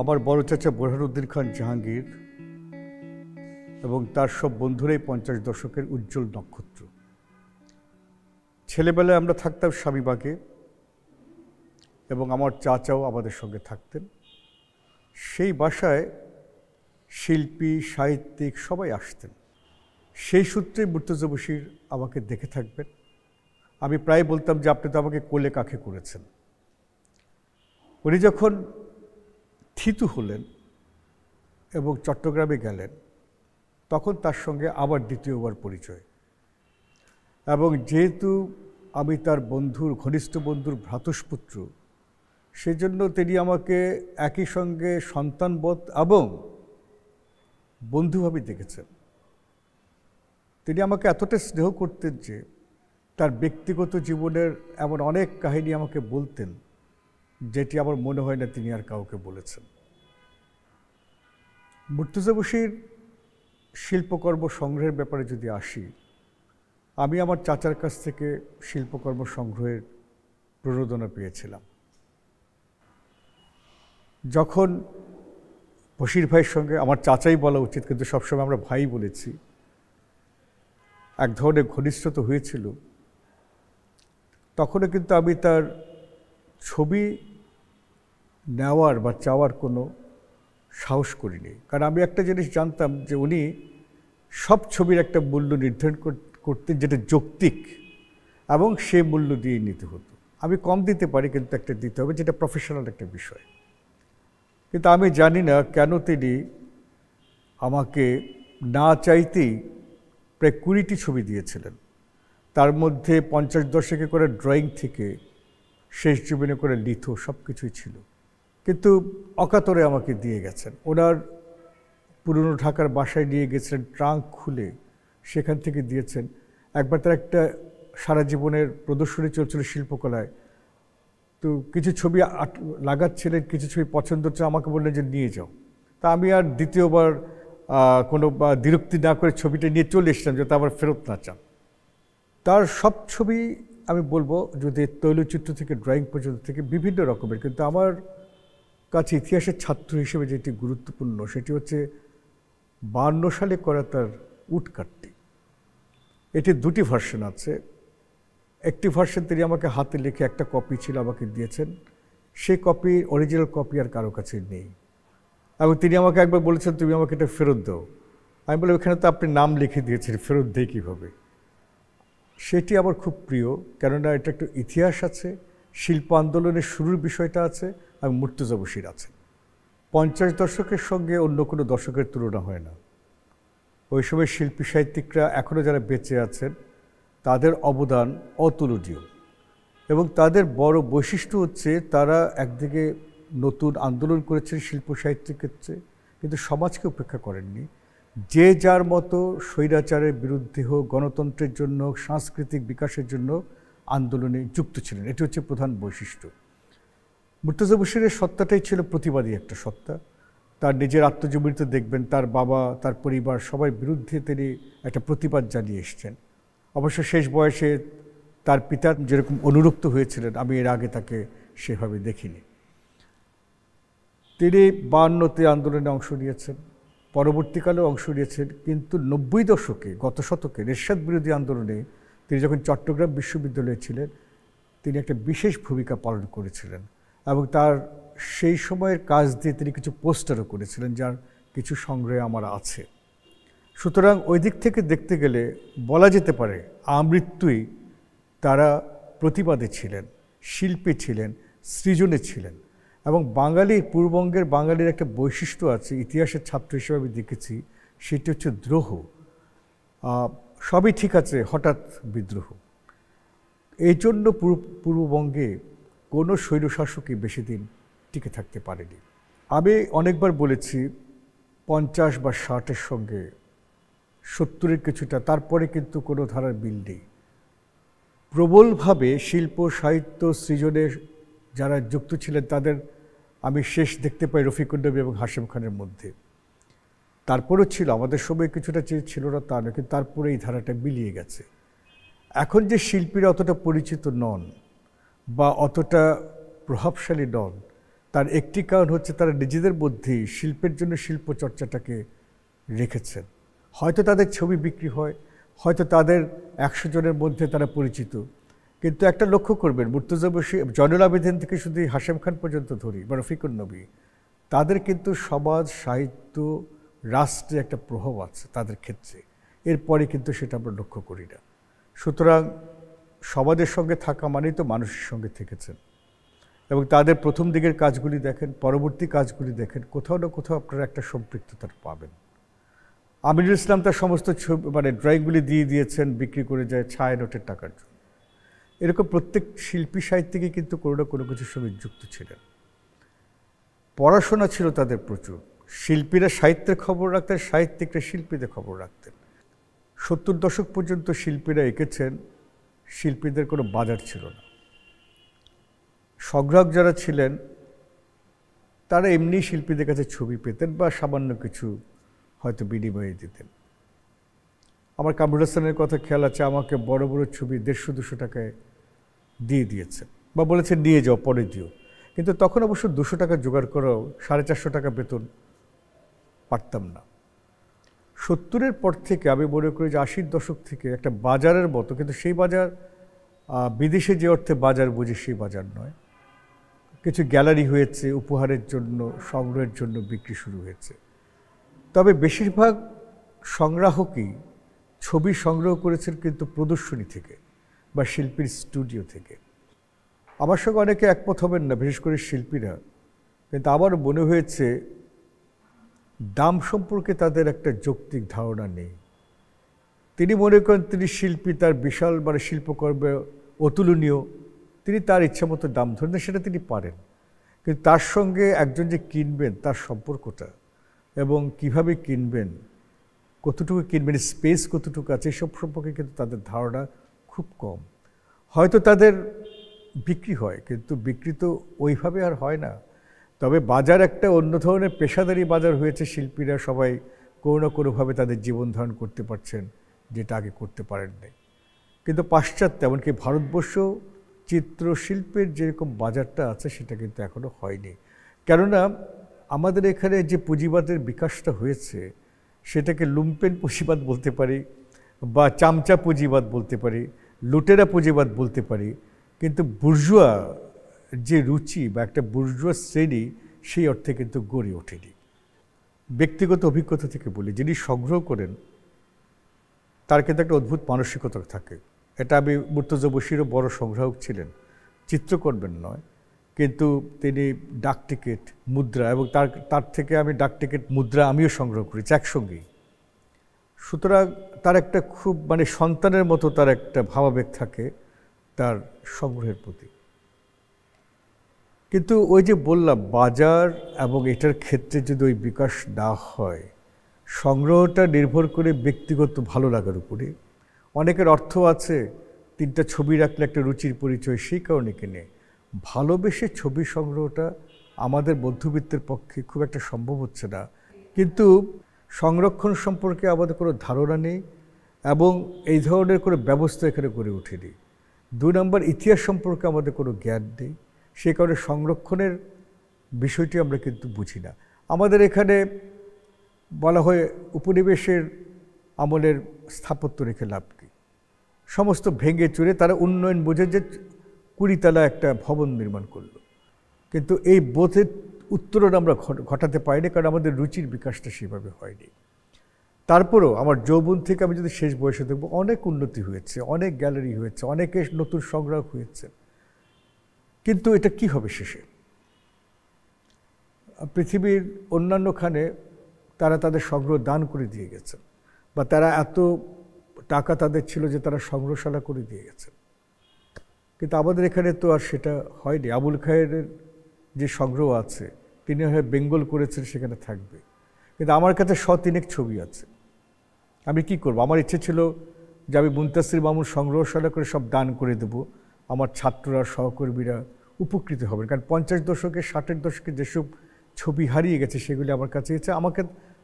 আমার বড় চাচা বোরহানুদ্দিন খান জাহাঙ্গীর এবং তার সব বন্ধুরাই পঞ্চাশ দশকের উজ্জ্বল নক্ষত্র ছেলেবেলায় আমরা থাকতাম স্বামীবাগে এবং আমার চাচাও আমাদের সঙ্গে থাকতেন সেই বাসায় শিল্পী সাহিত্যিক সবাই আসতেন সেই সূত্রে মুর্তজা আমাকে দেখে থাকবেন আমি প্রায় বলতাম যে আপনি তো আমাকে কোলে কাখে করেছেন উনি যখন থিতু হলেন এবং চট্টগ্রামে গেলেন তখন তার সঙ্গে আবার দ্বিতীয়বার পরিচয় এবং যেহেতু আমি তার বন্ধুর ঘনিষ্ঠ বন্ধুর ভ্রাতুষ্পুত্র সেজন্য তিনি আমাকে একই সঙ্গে সন্তানবোধ এবং বন্ধুভাবে দেখেছেন তিনি আমাকে এতটা স্নেহ করতেন যে তার ব্যক্তিগত জীবনের এমন অনেক কাহিনী আমাকে বলতেন যেটি আমার মনে হয় না তিনি আর কাউকে বলেছেন মুর্তুজা বসির শিল্পকর্ম সংগ্রহের ব্যাপারে যদি আসি আমি আমার চাচার কাছ থেকে শিল্পকর্ম সংগ্রহের প্রণোদনা পেয়েছিলাম যখন বসির ভাইয়ের সঙ্গে আমার চাচাই বলা উচিত কিন্তু সবসময় আমরা ভাই বলেছি এক ধরনের ঘনিষ্ঠতা হয়েছিল তখনও কিন্তু আমি তার ছবি নেওয়ার বা চাওয়ার কোনো সাহস করিনি কারণ আমি একটা জিনিস জানতাম যে উনি সব ছবির একটা মূল্য নির্ধারণ করতেন যেটা যৌক্তিক এবং সে মূল্য দিয়ে নিতে হতো আমি কম দিতে পারি কিন্তু একটা দিতে হবে যেটা প্রফেশনাল একটা বিষয় কিন্তু আমি জানি না কেন তিনি আমাকে না চাইতেই প্রায় কুড়িটি ছবি দিয়েছিলেন তার মধ্যে পঞ্চাশ দশকে করে ড্রয়িং থেকে শেষ জীবনে করে লিথো সব কিছুই ছিল কিন্তু অকাতরে আমাকে দিয়ে গেছেন ওনার পুরনো ঢাকার বাসায় নিয়ে গেছেন ট্রাঙ্ক খুলে সেখান থেকে দিয়েছেন একবার তার একটা সারা জীবনের প্রদর্শনী চলছিল শিল্পকলায় তো কিছু ছবি লাগাচ্ছিলেন কিছু ছবি পছন্দ হচ্ছে আমাকে বললেন যে নিয়ে যাও তা আমি আর দ্বিতীয়বার কোনো বিরক্তি না করে ছবিটা নিয়ে চলে এসেছিলাম যাতে আবার ফেরত না চান তার সব ছবি আমি বলবো যদি তৈলচিত্র থেকে ড্রয়িং পর্যন্ত থেকে বিভিন্ন রকমের কিন্তু আমার কাছে ইতিহাসের ছাত্র হিসেবে যেটি গুরুত্বপূর্ণ সেটি হচ্ছে বান্ন সালে করা তার উটকাটটি এটি দুটি ভার্সন আছে একটি ভার্সন তিনি আমাকে হাতে লিখে একটা কপি ছিল আমাকে দিয়েছেন সেই কপি অরিজিনাল কপি আর কারো কাছে নেই এবং তিনি আমাকে একবার বলেছেন তুমি আমাকে এটা ফেরত দাও আমি বলি ওখানে তো আপনি নাম লিখে দিয়েছেন ফেরত দিই কীভাবে সেটি আমার খুব প্রিয় কেননা এটা একটু ইতিহাস আছে শিল্প আন্দোলনের শুরুর বিষয়টা আছে আর মুর্তজা বসির আছে পঞ্চাশ দশকের সঙ্গে অন্য কোনো দশকের তুলনা হয় না ওই সময় শিল্পী সাহিত্যিকরা এখনও যারা বেঁচে আছেন তাদের অবদান অতুলনীয় এবং তাদের বড় বৈশিষ্ট্য হচ্ছে তারা একদিকে নতুন আন্দোলন করেছেন শিল্প সাহিত্যের ক্ষেত্রে কিন্তু সমাজকে উপেক্ষা করেননি যে যার মতো স্বৈরাচারের বিরুদ্ধে হোক গণতন্ত্রের জন্য হোক সাংস্কৃতিক বিকাশের জন্য আন্দোলনে যুক্ত ছিলেন এটি হচ্ছে প্রধান বৈশিষ্ট্য মুর্তজা বশিরের সত্তাটাই ছিল প্রতিবাদী একটা সত্তা তার নিজের আত্মজীবনীত দেখবেন তার বাবা তার পরিবার সবাই বিরুদ্ধে তিনি একটা প্রতিবাদ জানিয়ে এসছেন অবশ্য শেষ বয়সে তার পিতা যেরকম অনুরক্ত হয়েছিলেন আমি এর আগে তাকে সেভাবে দেখিনি তিনি বায়ান্নতে আন্দোলনে অংশ নিয়েছেন পরবর্তীকালে অংশ নিয়েছেন কিন্তু নব্বই দশকে গত শতকে রেশাদ বিরোধী আন্দোলনে তিনি যখন চট্টগ্রাম বিশ্ববিদ্যালয়ে ছিলেন তিনি একটা বিশেষ ভূমিকা পালন করেছিলেন এবং তার সেই সময়ের কাজ দিয়ে তিনি কিছু পোস্টারও করেছিলেন যার কিছু সংগ্রহে আমার আছে সুতরাং ওই দিক থেকে দেখতে গেলে বলা যেতে পারে আমৃত্যুই তারা প্রতিবাদে ছিলেন শিল্পে ছিলেন সৃজনে ছিলেন এবং বাঙালি পূর্ববঙ্গের বাঙালির একটা বৈশিষ্ট্য আছে ইতিহাসের ছাত্র হিসেবে আমি দেখেছি সেটি হচ্ছে দ্রোহ সবই ঠিক আছে হঠাৎ বিদ্রোহ এই জন্য পূর্ববঙ্গে কোনো স্বৈরশাসকই বেশি দিন টিকে থাকতে পারেনি আমি অনেকবার বলেছি পঞ্চাশ বা ষাটের সঙ্গে সত্তরের কিছুটা তারপরে কিন্তু কোনো ধারার মিল নেই প্রবলভাবে শিল্প সাহিত্য সৃজনে যারা যুক্ত ছিলেন তাদের আমি শেষ দেখতে পাই রফিকুল এবং হাশেম খানের মধ্যে তারপরেও ছিল আমাদের সময় কিছুটা ছিল না তা নয় কিন্তু তারপরে এই ধারাটা মিলিয়ে গেছে এখন যে শিল্পীরা অতটা পরিচিত নন বা অতটা প্রভাবশালী নন তার একটি কারণ হচ্ছে তারা নিজেদের মধ্যেই শিল্পের জন্য শিল্প চর্চাটাকে রেখেছেন হয়তো তাদের ছবি বিক্রি হয় হয়তো তাদের একশো জনের মধ্যে তারা পরিচিত কিন্তু একটা লক্ষ্য করবেন মুর্তজা বসি জয়নুল আবেদিন থেকে শুধু হাশেম খান পর্যন্ত ধরি বা রফিকুল নবী তাদের কিন্তু সমাজ সাহিত্য রাষ্ট্রে একটা প্রভাব আছে তাদের ক্ষেত্রে এরপরে কিন্তু সেটা আমরা লক্ষ্য করি না সুতরাং সমাজের সঙ্গে থাকা মানেই তো মানুষের সঙ্গে থেকেছেন এবং তাদের প্রথম দিকের কাজগুলি দেখেন পরবর্তী কাজগুলি দেখেন কোথাও না কোথাও আপনারা একটা সম্পৃক্ততা পাবেন আমিরুল ইসলাম তার সমস্ত ছবি মানে ড্রয়িংগুলি দিয়ে দিয়েছেন বিক্রি করে যায় ছায় নোটের টাকার জন্য এরকম প্রত্যেক শিল্পী সাহিত্যিকই কিন্তু কোনো না কোনো কিছুর সঙ্গে যুক্ত ছিলেন পড়াশোনা ছিল তাদের প্রচুর শিল্পীরা সাহিত্যের খবর রাখতেন সাহিত্যিকরা শিল্পীদের খবর রাখতেন সত্তর দশক পর্যন্ত শিল্পীরা এঁকেছেন শিল্পীদের কোনো বাজার ছিল না সংগ্রাহক যারা ছিলেন তারা এমনি শিল্পীদের কাছে ছবি পেতেন বা সামান্য কিছু হয়তো বিনিময়ে দিতেন আমার কামরুল হাসানের কথা খেয়াল আছে আমাকে বড় বড় ছবি দেড়শো দুশো টাকায় দিয়ে দিয়েছেন বা বলেছে নিয়ে যাও পরে দিও কিন্তু তখন অবশ্য দুশো টাকা জোগাড় করাও সাড়ে চারশো টাকা বেতন পারতাম না সত্তরের পর থেকে আমি মনে করি যে আশির দশক থেকে একটা বাজারের মতো কিন্তু সেই বাজার বিদেশে যে অর্থে বাজার বুঝি সেই বাজার নয় কিছু গ্যালারি হয়েছে উপহারের জন্য সংগ্রহের জন্য বিক্রি শুরু হয়েছে তবে বেশিরভাগ সংগ্রাহকই ছবি সংগ্রহ করেছেন কিন্তু প্রদর্শনী থেকে বা শিল্পীর স্টুডিও থেকে আমার সঙ্গে অনেকে একমত হবেন না বিশেষ করে শিল্পীরা কিন্তু আমার মনে হয়েছে দাম সম্পর্কে তাদের একটা যৌক্তিক ধারণা নেই তিনি মনে করেন তিনি শিল্পী তার বিশাল মানে শিল্পকর্মে অতুলনীয় তিনি তার ইচ্ছামতো দাম ধরেন সেটা তিনি পারেন কিন্তু তার সঙ্গে একজন যে কিনবেন তার সম্পর্কটা এবং কিভাবে কিনবেন কতটুকু কিনবেন স্পেস কতটুকু আছে এসব সম্পর্কে কিন্তু তাদের ধারণা খুব কম হয়তো তাদের বিক্রি হয় কিন্তু বিক্রি তো ওইভাবে আর হয় না তবে বাজার একটা অন্য ধরনের পেশাদারি বাজার হয়েছে শিল্পীরা সবাই কোনো না কোনোভাবে তাদের জীবন ধারণ করতে পারছেন যেটা আগে করতে পারেন নাই কিন্তু পাশ্চাত্য এমনকি ভারতবর্ষ চিত্রশিল্পের যেরকম বাজারটা আছে সেটা কিন্তু এখনও হয়নি কেননা আমাদের এখানে যে পুঁজিবাদের বিকাশটা হয়েছে সেটাকে লুম্পেন পুঁজিবাদ বলতে পারি বা চামচা পুঁজিবাদ বলতে পারি লুটেরা পুঁজিবাদ বলতে পারি কিন্তু বুর্জুয়া যে রুচি বা একটা বুর্জুয়া শ্রেণী সেই অর্থে কিন্তু গড়ে ওঠেনি ব্যক্তিগত অভিজ্ঞতা থেকে বলি যিনি সংগ্রহ করেন তার কিন্তু একটা অদ্ভুত মানসিকতা থাকে এটা আমি মুর্তজ বশিরও বড় সংগ্রাহক ছিলেন চিত্র করবেন নয় কিন্তু তিনি ডাক টিকিট মুদ্রা এবং তার তার থেকে আমি ডাক টিকিট মুদ্রা আমিও সংগ্রহ করেছি একসঙ্গেই সুতরাং তার একটা খুব মানে সন্তানের মতো তার একটা ভাবাবেগ থাকে তার সংগ্রহের প্রতি কিন্তু ওই যে বললাম বাজার এবং এটার ক্ষেত্রে যদি ওই বিকাশ না হয় সংগ্রহটা নির্ভর করে ব্যক্তিগত ভালো লাগার উপরে অনেকের অর্থ আছে তিনটা ছবি রাখলে একটা রুচির পরিচয় সেই কারণে কিনে ভালোবেসে ছবি সংগ্রহটা আমাদের মধ্যবিত্তের পক্ষে খুব একটা সম্ভব হচ্ছে না কিন্তু সংরক্ষণ সম্পর্কে আমাদের কোনো ধারণা নেই এবং এই ধরনের কোনো ব্যবস্থা এখানে করে ওঠেনি দু নম্বর ইতিহাস সম্পর্কে আমাদের কোনো জ্ঞান নেই সে কারণে সংরক্ষণের বিষয়টি আমরা কিন্তু বুঝি না আমাদের এখানে বলা হয় উপনিবেশের আমলের স্থাপত্য রেখে লাভ কী সমস্ত ভেঙে চুরে তারা উন্নয়ন বোঝে যে কুড়িতলা একটা ভবন নির্মাণ করলো কিন্তু এই বোধের উত্তরণ আমরা ঘটাতে পারিনি কারণ আমাদের রুচির বিকাশটা সেভাবে হয়নি তারপরেও আমার যৌবন থেকে আমি যদি শেষ বয়সে দেখব অনেক উন্নতি হয়েছে অনেক গ্যালারি হয়েছে অনেকে নতুন সংগ্রাহক হয়েছে কিন্তু এটা কি হবে শেষে পৃথিবীর অন্যান্য খানে তারা তাদের সংগ্রহ দান করে দিয়ে গেছে বা তারা এত টাকা তাদের ছিল যে তারা সংগ্রহশালা করে দিয়ে গেছেন কিন্তু আমাদের এখানে তো আর সেটা হয়নি আবুল খায়ের যে সংগ্রহ আছে তিনি হয়ে বেঙ্গল করেছেন সেখানে থাকবে কিন্তু আমার কাছে শতিনেক ছবি আছে আমি কি করব আমার ইচ্ছে ছিল যে আমি মুন্তাসির মামুর সংগ্রহশালা করে সব দান করে দেবো আমার ছাত্ররা সহকর্মীরা উপকৃত হবেন কারণ পঞ্চাশ দশকে ষাটের দশকে যেসব ছবি হারিয়ে গেছে সেগুলি আমার কাছে এসেছে আমাকে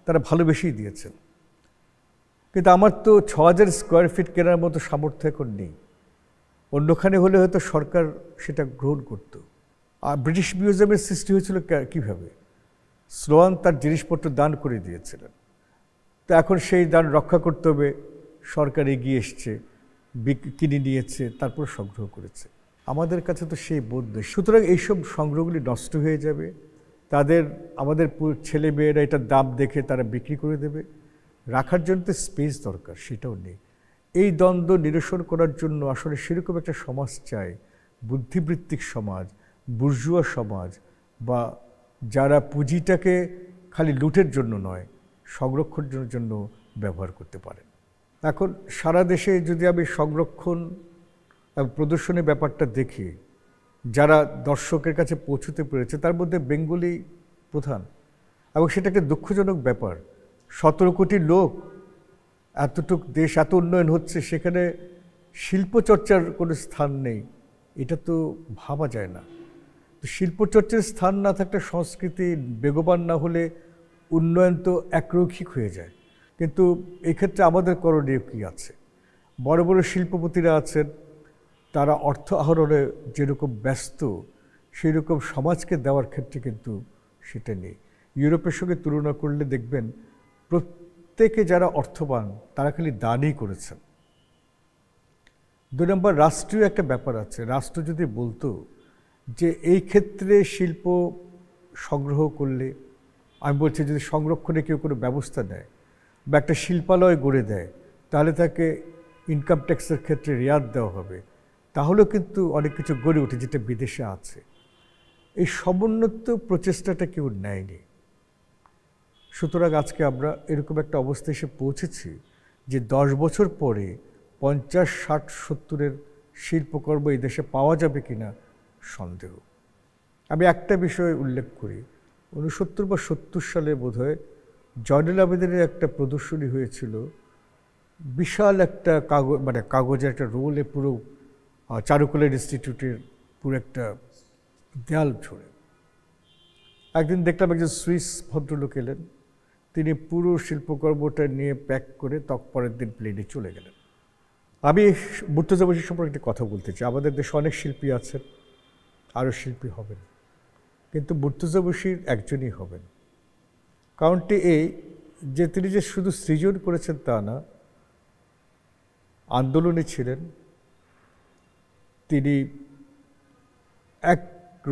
তারা ভালোবেসেই দিয়েছেন কিন্তু আমার তো ছ হাজার স্কোয়ার ফিট কেনার মতো সামর্থ্য এখন নেই অন্যখানে হলে হয়তো সরকার সেটা গ্রহণ করত আর ব্রিটিশ মিউজিয়ামের সৃষ্টি হয়েছিল কীভাবে স্লোয়ান তার জিনিসপত্র দান করে দিয়েছিলেন তো এখন সেই দান রক্ষা করতে হবে সরকার এগিয়ে এসছে কিনে নিয়েছে তারপর সংগ্রহ করেছে আমাদের কাছে তো সেই বোধ নেই সুতরাং এইসব সংগ্রহগুলি নষ্ট হয়ে যাবে তাদের আমাদের ছেলে মেয়েরা এটার দাম দেখে তারা বিক্রি করে দেবে রাখার জন্য তো স্পেস দরকার সেটাও নেই এই দ্বন্দ্ব নিরসন করার জন্য আসলে সেরকম একটা সমাজ চাই বুদ্ধিবৃত্তিক সমাজ বুর্জুয়া সমাজ বা যারা পুঁজিটাকে খালি লুটের জন্য নয় সংরক্ষণের জন্য ব্যবহার করতে পারেন এখন সারা দেশে যদি আমি সংরক্ষণ প্রদর্শনী ব্যাপারটা দেখি যারা দর্শকের কাছে পৌঁছতে পেরেছে তার মধ্যে বেঙ্গলি প্রধান এবং সেটা একটা দুঃখজনক ব্যাপার সতেরো কোটি লোক এতটুক দেশ এত উন্নয়ন হচ্ছে সেখানে শিল্পচর্চার কোনো স্থান নেই এটা তো ভাবা যায় না তো শিল্পচর্চার স্থান না থাকলে সংস্কৃতি বেগবান না হলে উন্নয়ন তো একরৈখিক হয়ে যায় কিন্তু এক্ষেত্রে আমাদের করণীয় কী আছে বড় বড় শিল্পপতিরা আছেন তারা অর্থ আহরণে যেরকম ব্যস্ত সেই রকম সমাজকে দেওয়ার ক্ষেত্রে কিন্তু সেটা নেই ইউরোপের সঙ্গে তুলনা করলে দেখবেন প্রত্যেকে যারা অর্থবান তারা খালি দানই করেছেন দুই নম্বর রাষ্ট্রীয় একটা ব্যাপার আছে রাষ্ট্র যদি বলতো যে এই ক্ষেত্রে শিল্প সংগ্রহ করলে আমি বলছি যদি সংরক্ষণে কেউ কোনো ব্যবস্থা নেয় বা একটা শিল্পালয় গড়ে দেয় তাহলে তাকে ইনকাম ট্যাক্সের ক্ষেত্রে রেয়াত দেওয়া হবে তাহলেও কিন্তু অনেক কিছু গড়ে ওঠে যেটা বিদেশে আছে এই সমুন্নত প্রচেষ্টাটা কেউ নেয়নি সুতরাং আজকে আমরা এরকম একটা অবস্থায় এসে পৌঁছেছি যে দশ বছর পরে পঞ্চাশ ষাট সত্তরের শিল্পকর্ম এই দেশে পাওয়া যাবে কি না সন্দেহ আমি একটা বিষয় উল্লেখ করি উনসত্তর বা সত্তর সালে বোধহয় জয়নুল আবেদিনের একটা প্রদর্শনী হয়েছিল বিশাল একটা কাগজ মানে কাগজের একটা রোলে পুরো চারুকলের ইনস্টিটিউটের পুরো একটা দেয়াল ছড়ে একদিন দেখলাম একজন সুইস ভদ্রলোক এলেন তিনি পুরো শিল্পকর্মটা নিয়ে প্যাক করে তক পরের দিন প্লেনে চলে গেলেন আমি মুর্তজা বসির সম্পর্কে একটি কথা বলতে চাই আমাদের দেশে অনেক শিল্পী আছেন আরও শিল্পী হবেন কিন্তু মুর্তজা বসির একজনই হবেন কারণটি এই যে তিনি যে শুধু সৃজন করেছেন তা না আন্দোলনে ছিলেন তিনি এক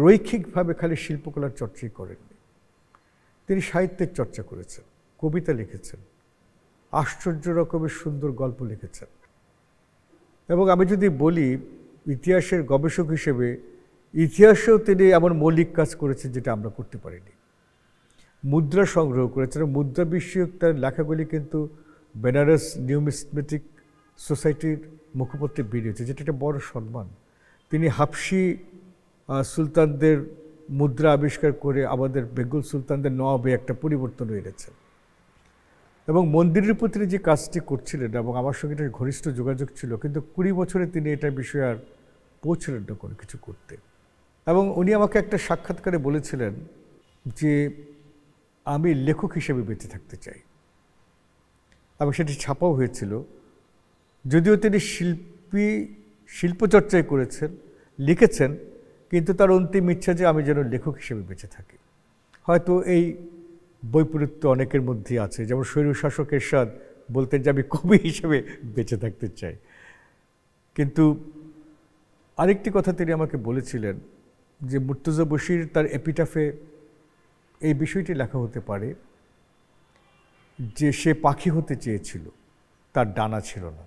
রৈখিকভাবে খালি শিল্পকলার চর্চাই করেননি তিনি সাহিত্যের চর্চা করেছেন কবিতা লিখেছেন আশ্চর্য রকমের সুন্দর গল্প লিখেছেন এবং আমি যদি বলি ইতিহাসের গবেষক হিসেবে ইতিহাসেও তিনি এমন মৌলিক কাজ করেছেন যেটা আমরা করতে পারিনি মুদ্রা সংগ্রহ করেছেন মুদ্রা বিষয়ক তার লেখাগুলি কিন্তু বেনারস নিউমিসমেটিক সোসাইটির মুখপত্রে বেরিয়েছে যেটা একটা বড় সম্মান তিনি হাফসি সুলতানদের মুদ্রা আবিষ্কার করে আমাদের বেঙ্গল সুলতানদের নবাবে একটা পরিবর্তন এনেছেন এবং মন্দিরের উপর তিনি যে কাজটি করছিলেন এবং আমার সঙ্গে এটা ঘনিষ্ঠ যোগাযোগ ছিল কিন্তু কুড়ি বছরে তিনি এটা বিষয়ে আর পৌঁছলেন না কোনো কিছু করতে এবং উনি আমাকে একটা সাক্ষাৎকারে বলেছিলেন যে আমি লেখক হিসেবে বেঁচে থাকতে চাই এবং সেটি ছাপাও হয়েছিল যদিও তিনি শিল্পী শিল্পচর্চাই করেছেন লিখেছেন কিন্তু তার অন্তিম ইচ্ছা যে আমি যেন লেখক হিসেবে বেঁচে থাকি হয়তো এই বৈপরীত্য অনেকের মধ্যে আছে যেমন শাসক এরশাদ বলতেন যে আমি কবি হিসেবে বেঁচে থাকতে চাই কিন্তু আরেকটি কথা তিনি আমাকে বলেছিলেন যে মুর্তুজা বশির তার এপিটাফে এই বিষয়টি লেখা হতে পারে যে সে পাখি হতে চেয়েছিল তার ডানা ছিল না